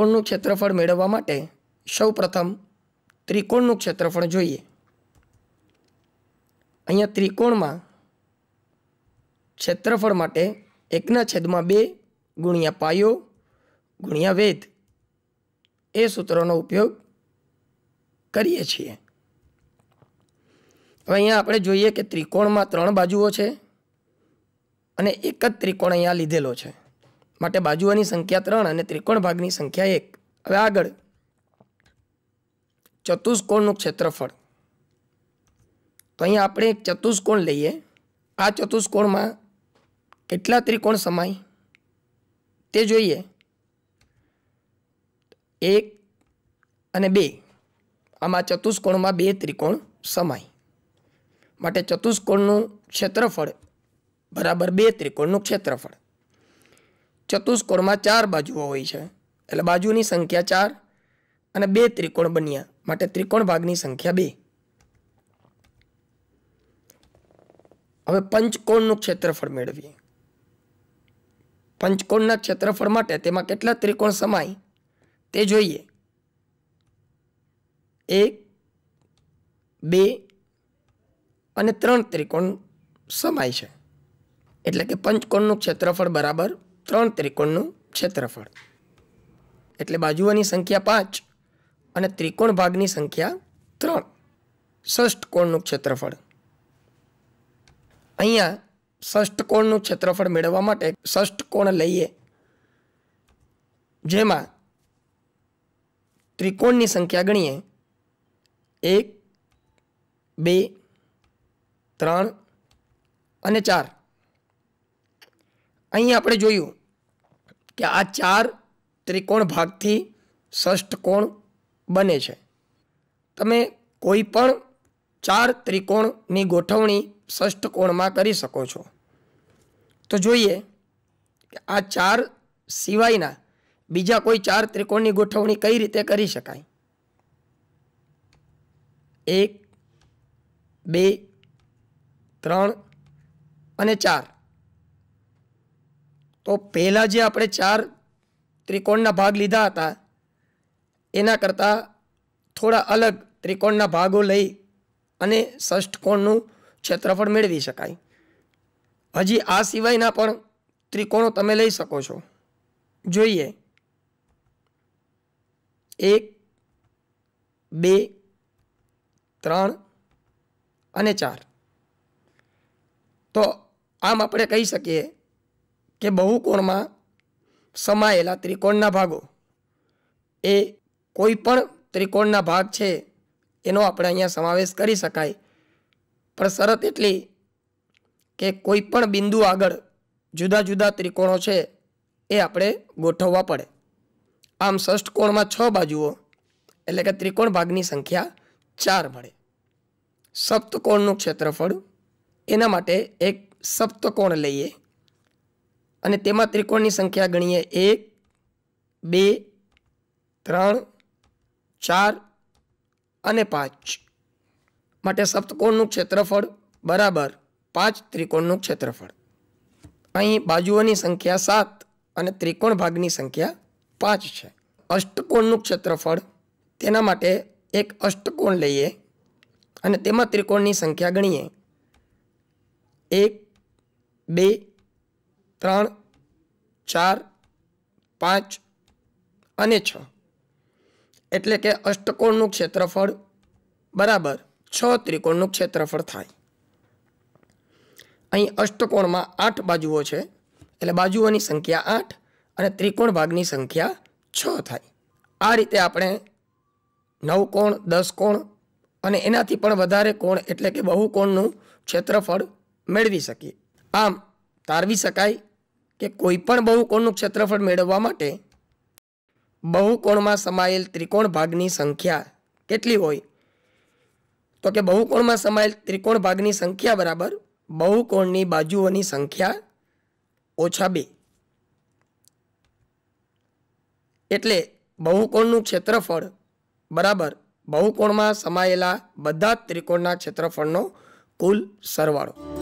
ત્રિકોણનું ક્ષેત્રફળ મેળવવા માટે સૌપ્રથમ ત્રિકોણનું ક્ષેત્રફળ જોઈએ અહીંયા ત્રિકોણમાં ક્ષેત્રફળ માટે એકના છેદમાં બે ગુણ્યા પાયો ગુણ્યા વેધ એ સૂત્રોનો ઉપયોગ કરીએ છીએ હવે અહીંયા આપણે જોઈએ કે ત્રિકોણમાં ત્રણ બાજુઓ છે અને એક જ ત્રિકોણ અહીંયા લીધેલો છે માટે બાજુઓની સંખ્યા ત્રણ અને ત્રિકોણ ભાગની સંખ્યા એક હવે આગળ ચતુષ્કોણનું ક્ષેત્રફળ તો અહીં આપણે એક ચતુષ્કોણ લઈએ આ ચતુષ્કોણમાં કેટલા ત્રિકોણ સમાય તે જોઈએ એક અને બે આમાં ચતુષ્કોણમાં બે ત્રિકોણ સમાય માટે ચતુષ્કોણનું ક્ષેત્રફળ બરાબર બે ત્રિકોણનું ક્ષેત્રફળ ચતુષ્કોણમાં ચાર બાજુઓ હોય છે એટલે બાજુની સંખ્યા ચાર અને બે ત્રિકોણ બન્યા માટે ત્રિકોણ ભાગની સંખ્યા બે હવે પંચકોણનું ક્ષેત્રફળ મેળવીએ પંચકોણના ક્ષેત્રફળ માટે તેમાં કેટલા ત્રિકોણ સમાય તે જોઈએ એક બે અને ત્રણ ત્રિકોણ સમાય છે એટલે કે પંચકોણનું ક્ષેત્રફળ બરાબર ત્રણ ત્રિકોણનું ક્ષેત્રફળ એટલે બાજુઓની સંખ્યા પાંચ અને ત્રિકોણ ભાગની સંખ્યા ત્રણ ષષ્ઠ કોણનું ક્ષેત્રફળ અહીંયા ષષ્ઠ કોણનું ક્ષેત્રફળ મેળવવા માટે ષષ્ઠ કોણ લઈએ જેમાં ત્રિકોણની સંખ્યા ગણીએ એક બે ત્રણ અને ચાર અહીં આપણે જોયું કે આ ચાર ત્રિકોણ ભાગથી ષષ્ટકોણ બને છે તમે કોઈ પણ ચાર ત્રિકોણની ગોઠવણી ષષ્ટકોણમાં કરી શકો છો તો જોઈએ કે આ ચાર સિવાયના બીજા કોઈ ચાર ત્રિકોણની ગોઠવણી કઈ રીતે કરી શકાય એક બે ત્રણ અને ચાર તો પહેલાં જે આપણે ચાર ત્રિકોણના ભાગ લીધા હતા એના કરતાં થોડા અલગ ત્રિકોણના ભાગો લઈ અને ષષ્ઠકોણનું ક્ષેત્રફળ મેળવી શકાય હજી આ સિવાયના પણ ત્રિકોણો તમે લઈ શકો છો જોઈએ એક બે ત્રણ અને ચાર તો આમ આપણે કહી શકીએ કે બહુકોણમાં સમાયેલા ત્રિકોણના ભાગો એ કોઈ પણ ત્રિકોણના ભાગ છે એનો આપણે અહીંયા સમાવેશ કરી શકાય પણ શરત એટલી કે કોઈ પણ બિંદુ આગળ જુદા જુદા ત્રિકોણો છે એ આપણે ગોઠવવા પડે આમ ષષ્ઠકોણમાં છ બાજુઓ એટલે કે ત્રિકોણ ભાગની સંખ્યા ચાર મળે સપ્તકોણનું ક્ષેત્રફળ એના માટે એક સપ્તકોણ લઈએ અને તેમાં ત્રિકોણની સંખ્યા ગણીએ એક બે ત્રણ ચાર અને પાંચ માટે સપ્તકોણનું ક્ષેત્રફળ બરાબર પાંચ ત્રિકોણનું ક્ષેત્રફળ અહીં બાજુઓની સંખ્યા સાત અને ત્રિકોણ ભાગની સંખ્યા પાંચ છે અષ્ટકોણનું ક્ષેત્રફળ તેના માટે એક અષ્ટકોણ લઈએ અને તેમાં ત્રિકોણની સંખ્યા ગણીએ એક બે ત્રણ ચાર પાંચ અને છ એટલે કે અષ્ટકોણનું ક્ષેત્રફળ બરાબર છ ત્રિકોણનું ક્ષેત્રફળ થાય અહીં અષ્ટકોણમાં આઠ બાજુઓ છે એટલે બાજુઓની સંખ્યા આઠ અને ત્રિકોણ ભાગની સંખ્યા છ થાય આ રીતે આપણે નવ કોણ દસ કોણ અને એનાથી પણ વધારે કોણ એટલે કે બહુ કોણનું ક્ષેત્રફળ મેળવી શકીએ આમ તારવી શકાય કે કોઈપણ બહુકોણનું ક્ષેત્રફળ મેળવવા માટે બહુકોણમાં સમાયેલ ત્રિકોણ ભાગની સંખ્યા કેટલી હોય તો કે બહુકોણમાં સમાયેલ ત્રિકોણ ભાગની સંખ્યા બરાબર બહુકોણની બાજુઓની સંખ્યા ઓછા બે એટલે બહુકોણનું ક્ષેત્રફળ બરાબર બહુકોણમાં સમાયેલા બધા જ ત્રિકોણના ક્ષેત્રફળનો કુલ સરવાળો